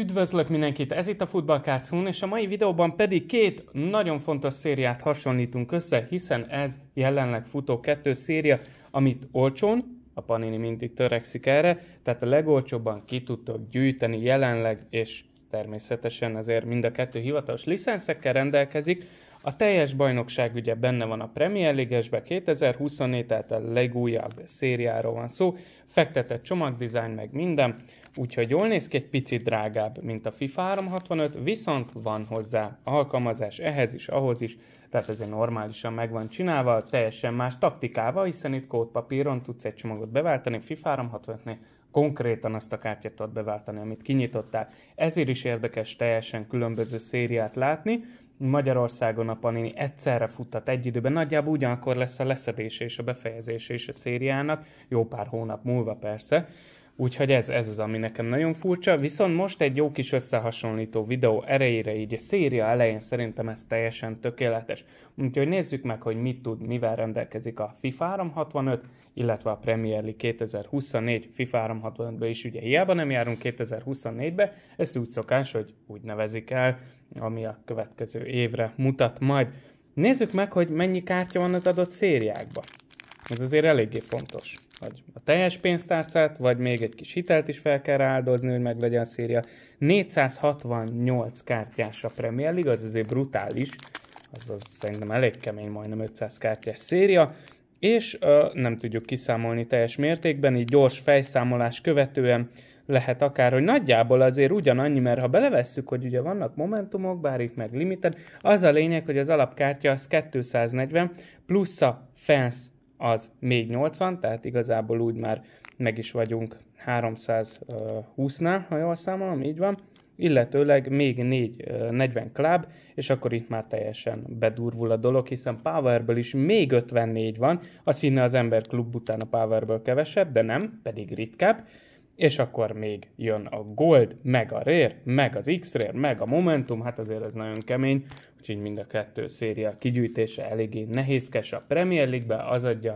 Üdvözlök mindenkit, ez itt a Futballkárcún, és a mai videóban pedig két nagyon fontos szériát hasonlítunk össze, hiszen ez jelenleg futó kettő széria, amit olcsón, a Panini mindig törekszik erre, tehát a legolcsóbban ki tudtok gyűjteni jelenleg, és természetesen azért mind a kettő hivatalos licenszekkel rendelkezik, a teljes bajnokság ugye benne van a Premier League-esbe 2024, tehát a legújabb szériáról van szó, fektetett csomagdizájn meg minden, úgyhogy jól néz ki, egy picit drágább, mint a FIFA 365, viszont van hozzá alkalmazás ehhez is, ahhoz is, tehát ezért normálisan meg van csinálva, teljesen más taktikával, hiszen itt kódpapíron tudsz egy csomagot beváltani, FIFA 365-nél konkrétan azt a kártyát tudod beváltani, amit kinyitottál. Ezért is érdekes teljesen különböző szériát látni, Magyarországon a Panini egyszerre futtat egy időben, nagyjából ugyanakkor lesz a leszedése és a befejezése is a szériának, jó pár hónap múlva persze, Úgyhogy ez, ez az, ami nekem nagyon furcsa. Viszont most egy jó kis összehasonlító videó erejére, így a széria elején szerintem ez teljesen tökéletes. Úgyhogy nézzük meg, hogy mit tud, mivel rendelkezik a FIFA 365, illetve a Premier League 2024. FIFA 365 be is ugye hiába nem járunk 2024-be, Ez úgy szokás, hogy úgy nevezik el, ami a következő évre mutat majd. Nézzük meg, hogy mennyi kártya van az adott szériákban. Ez azért eléggé fontos vagy a teljes pénztárcát, vagy még egy kis hitelt is fel kell áldozni, hogy meglegyen széria. 468 kártyás a Premier League, az azért brutális, az, az szerintem elég kemény, majdnem 500 kártyás széria, és ö, nem tudjuk kiszámolni teljes mértékben, így gyors fejszámolás követően lehet akár, hogy nagyjából azért ugyanannyi, mert ha belevesszük, hogy ugye vannak momentumok, bár itt meg limited, az a lényeg, hogy az alapkártya az 240 plusz a fence az még 80, tehát igazából úgy már meg is vagyunk 320-nál, ha jól számolom, így van, illetőleg még 4, 40 kláb, és akkor itt már teljesen bedurvul a dolog, hiszen Powerből is még 54 van, a színe az ember klub után a Powerből kevesebb, de nem, pedig ritkább, és akkor még jön a Gold, meg a Rare, meg az X-Rare, meg a Momentum, hát azért ez nagyon kemény, úgyhogy mind a kettő széria kigyűjtése eléggé nehézkes a Premier League-be, az adja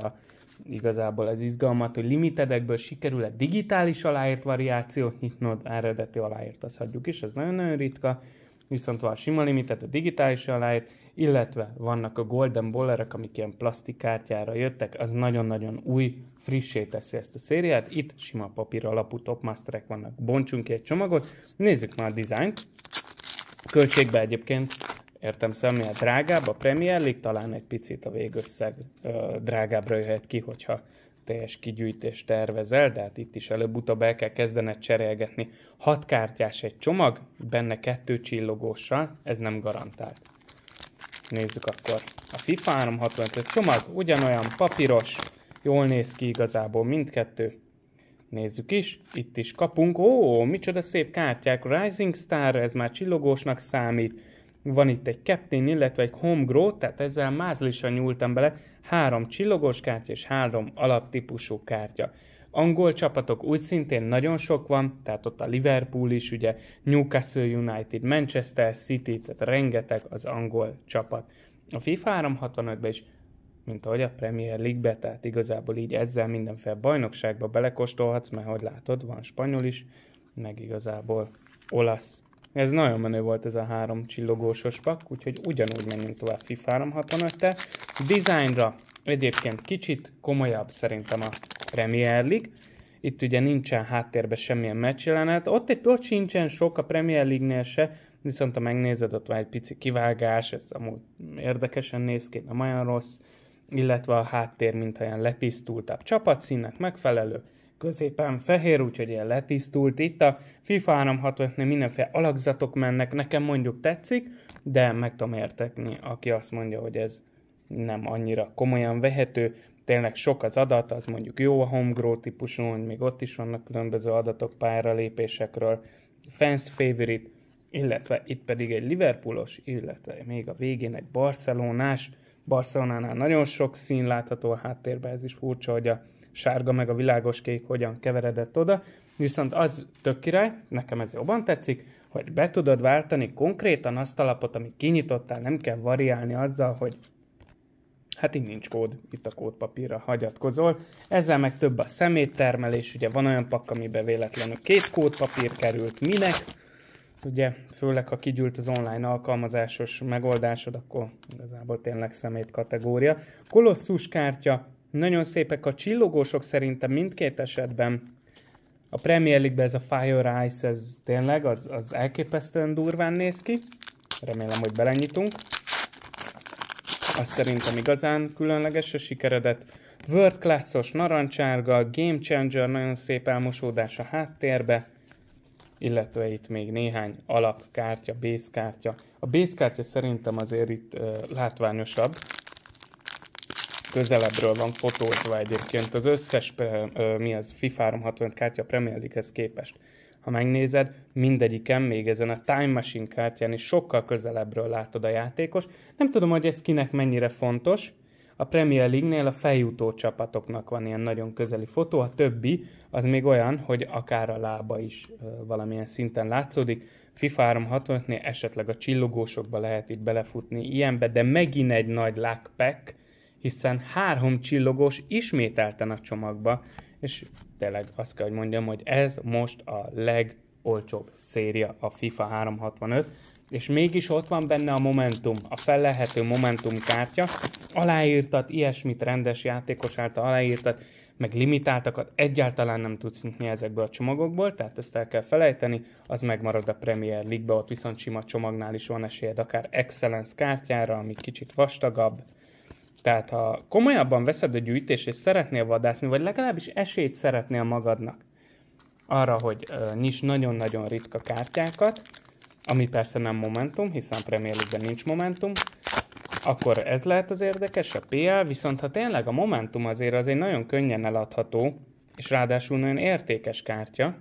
igazából az izgalmat, hogy limitedekből sikerül egy digitális aláírt variáció, no, eredeti aláírt azt hagyjuk is, ez nagyon-nagyon ritka, viszont van a sima limited, a digitális aláírt, illetve vannak a Golden Bollerek, amik ilyen plastikkártyára jöttek, az nagyon-nagyon új, frissé teszi ezt a szériát. Itt sima papír alapú topmasterek vannak. Bontsunk ki egy csomagot, nézzük már a dizájnt. Költségbe egyébként értem szemni a drágább, a Premier League talán egy picit a végösszeg ö, drágábbra jöhet ki, hogyha teljes kigyűjtést tervezel, de hát itt is előbb-utóbb el kell kezdened cserélgetni. Hat kártyás egy csomag, benne kettő csillogóssal, ez nem garantált. Nézzük akkor. A FIFA 365 csomag ugyanolyan papíros, jól néz ki igazából mindkettő. Nézzük is, itt is kapunk, ó, micsoda szép kártyák, Rising Star, ez már csillogósnak számít. Van itt egy Captain, illetve egy Grow, tehát ezzel mázlisan nyúltam bele, három csillogós kártya és három alaptípusú kártya. Angol csapatok úgy szintén nagyon sok van, tehát ott a Liverpool is, ugye Newcastle United, Manchester City, tehát rengeteg az angol csapat. A FIFA 365-ben is mint ahogy a Premier League-be, tehát igazából így ezzel mindenféle bajnokságba belekostolhatsz, mert hogy látod, van spanyol is, meg igazából olasz. Ez nagyon menő volt ez a három csillogósos pak, úgyhogy ugyanúgy menjünk tovább FIFA 365-tel. Designra egyébként kicsit komolyabb szerintem a Premier League. Itt ugye nincsen háttérben semmilyen meccsjelenet. Ott egy ott sincsen sok a Premier League-nél se, viszont ha megnézed, ott van egy pici kivágás, ez amúgy érdekesen néz ki, nem olyan rossz, illetve a háttér, mint olyan letisztultabb csapatszínnek megfelelő, középen fehér, úgyhogy ilyen letisztult. Itt a FIFA 365-nél mindenféle alakzatok mennek, nekem mondjuk tetszik, de meg tudom értekni, aki azt mondja, hogy ez nem annyira komolyan vehető tényleg sok az adat, az mondjuk jó a homegrow típusú, még ott is vannak különböző adatok pályára lépésekről, fans favorite, illetve itt pedig egy Liverpoolos, illetve még a végén egy Barcelonás, Barcelonánál nagyon sok szín látható a háttérben, ez is furcsa, hogy a sárga meg a világos kék hogyan keveredett oda, viszont az tök király, nekem ez jobban tetszik, hogy be tudod váltani konkrétan azt a lapot, amit kinyitottál, nem kell variálni azzal, hogy hát így nincs kód, itt a kódpapírra hagyatkozol. Ezzel meg több a szeméttermelés, ugye van olyan pakka, amiben véletlenül két kódpapír került, minek? Ugye, főleg ha kigyűlt az online alkalmazásos megoldásod, akkor igazából tényleg szemét kategória. Kolosszus kártya, nagyon szépek a csillogósok szerintem mindkét esetben. A Premier league ez a Fire Ice, ez tényleg, az, az elképesztően durván néz ki. Remélem, hogy belenyitunk az szerintem igazán különleges a sikeredet. World Class-os narancsárga, Game Changer, nagyon szép elmosódás a háttérbe, illetve itt még néhány alapkártya, kártya. A kártya szerintem azért itt ö, látványosabb, közelebbről van fotózva egyébként az összes, ö, mi az, FIFA 365 kártya Premier League-hez képest ha megnézed, mindegyiken, még ezen a Time Machine kártyán is sokkal közelebbről látod a játékos. Nem tudom, hogy ez kinek mennyire fontos, a Premier League-nél a feljutó csapatoknak van ilyen nagyon közeli fotó, a többi az még olyan, hogy akár a lába is valamilyen szinten látszódik. FIFA 365-nél esetleg a csillogósokba lehet itt belefutni ilyenbe, de megint egy nagy pack, hiszen három csillogós ismételten a csomagba, és tényleg azt kell, hogy mondjam, hogy ez most a legolcsóbb széria a FIFA 365, és mégis ott van benne a Momentum, a fellehető Momentum kártya, aláírtat, ilyesmit rendes játékos által aláírtat, meg limitáltakat egyáltalán nem tudsz nyitni ezekből a csomagokból, tehát ezt el kell felejteni, az megmarad a Premier League-be, ott viszont sima csomagnál is van esélyed, akár Excellence kártyára, ami kicsit vastagabb, tehát ha komolyabban veszed a gyűjtést, és szeretnél vadászni, vagy legalábbis esélyt szeretnél magadnak arra, hogy uh, nyis nagyon-nagyon ritka kártyákat, ami persze nem Momentum, hiszen Premier league nincs Momentum, akkor ez lehet az érdekes, a PL, viszont ha tényleg a Momentum azért az egy nagyon könnyen eladható, és ráadásul nagyon értékes kártya,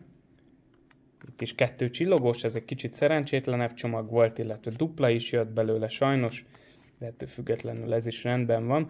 itt is kettő csillogós, ez egy kicsit szerencsétlenebb csomag volt, illetve dupla is jött belőle sajnos, de ettől függetlenül ez is rendben van.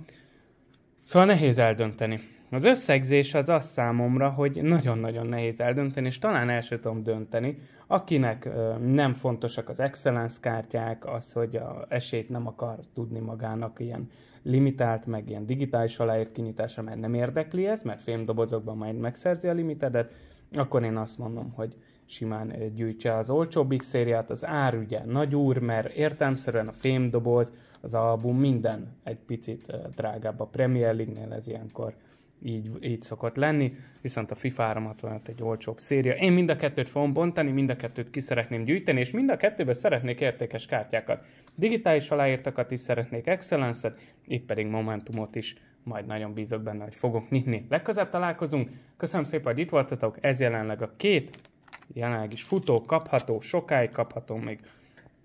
Szóval nehéz eldönteni. Az összegzés az az számomra, hogy nagyon-nagyon nehéz eldönteni, és talán el sem tudom dönteni. Akinek ö, nem fontosak az excellence kártyák, az, hogy a esélyt nem akar tudni magának ilyen limitált, meg ilyen digitális aláért kinyitása, mert nem érdekli ez, mert fémdobozokban majd megszerzi a limitedet, akkor én azt mondom, hogy simán eh, gyűjtse az olcsóbbik szériát, az ár ugye nagy úr, mert értelmszerűen a fémdoboz, az album minden egy picit eh, drágább a Premier League-nél, ez ilyenkor így, így szokott lenni, viszont a FIFA 365 hát egy olcsóbb széria. Én mind a kettőt fogom bontani, mind a kettőt ki szeretném gyűjteni, és mind a kettőben szeretnék értékes kártyákat. Digitális aláírtakat is szeretnék, Excellence-et, itt pedig Momentumot is majd nagyon bízok benne, hogy fogok nyitni. Legközebb találkozunk, köszönöm szépen, hogy itt voltatok, ez jelenleg a két jelenleg is futó, kapható, sokáig kapható még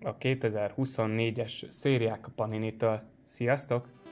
a 2024-es szériák a Paninitől. Sziasztok!